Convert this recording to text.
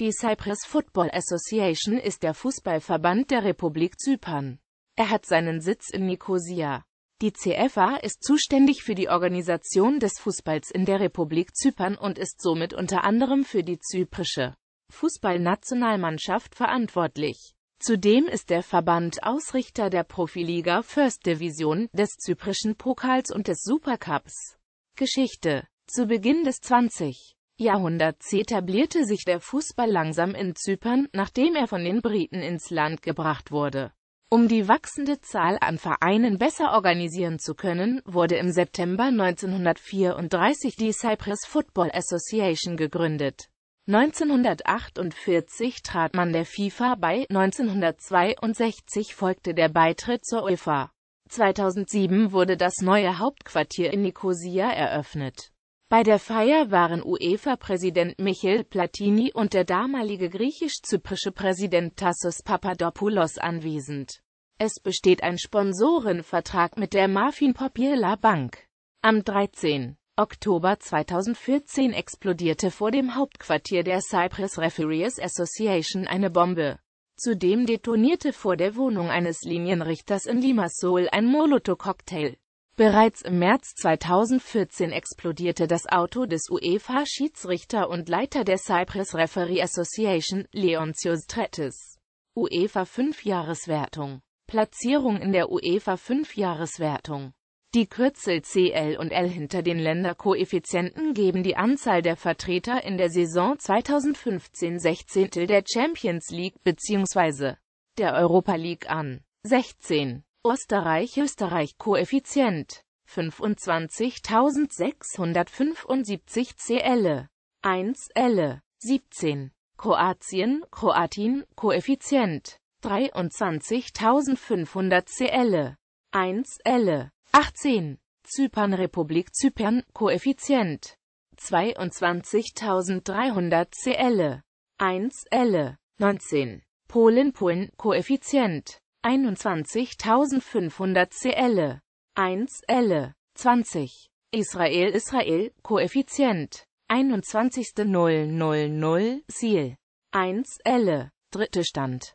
Die Cyprus Football Association ist der Fußballverband der Republik Zypern. Er hat seinen Sitz in Nikosia. Die CFA ist zuständig für die Organisation des Fußballs in der Republik Zypern und ist somit unter anderem für die zyprische Fußballnationalmannschaft verantwortlich. Zudem ist der Verband Ausrichter der Profiliga First Division, des zyprischen Pokals und des Supercups. Geschichte Zu Beginn des 20. Jahrhunderts etablierte sich der Fußball langsam in Zypern, nachdem er von den Briten ins Land gebracht wurde. Um die wachsende Zahl an Vereinen besser organisieren zu können, wurde im September 1934 die Cyprus Football Association gegründet. 1948 trat man der FIFA bei, 1962 folgte der Beitritt zur UEFA. 2007 wurde das neue Hauptquartier in Nicosia eröffnet. Bei der Feier waren UEFA-Präsident Michel Platini und der damalige griechisch-zyprische Präsident Tassos Papadopoulos anwesend. Es besteht ein Sponsorenvertrag mit der Marfin Popiela Bank. Am 13. Oktober 2014 explodierte vor dem Hauptquartier der Cyprus Referees Association eine Bombe. Zudem detonierte vor der Wohnung eines Linienrichters in Limassol ein Molotow-Cocktail. Bereits im März 2014 explodierte das Auto des UEFA-Schiedsrichter und Leiter der Cyprus Referee Association, Leontios Tretis. UEFA 5-Jahreswertung Platzierung in der UEFA 5-Jahreswertung Die Kürzel CL und L hinter den Länderkoeffizienten geben die Anzahl der Vertreter in der Saison 2015-16 der Champions League bzw. der Europa League an. 16 Österreich Österreich Koeffizient 25.675 CL 1 L 17 Kroatien Kroatien Koeffizient 23.500 CL 1 L 18 Zypern Republik Zypern Koeffizient 22.300 CL 1 L 19 Polen Polen Koeffizient 21.500 CL. 1 L. 20. Israel Israel, Koeffizient. 21.000, Ziel. 1 L. Dritte Stand.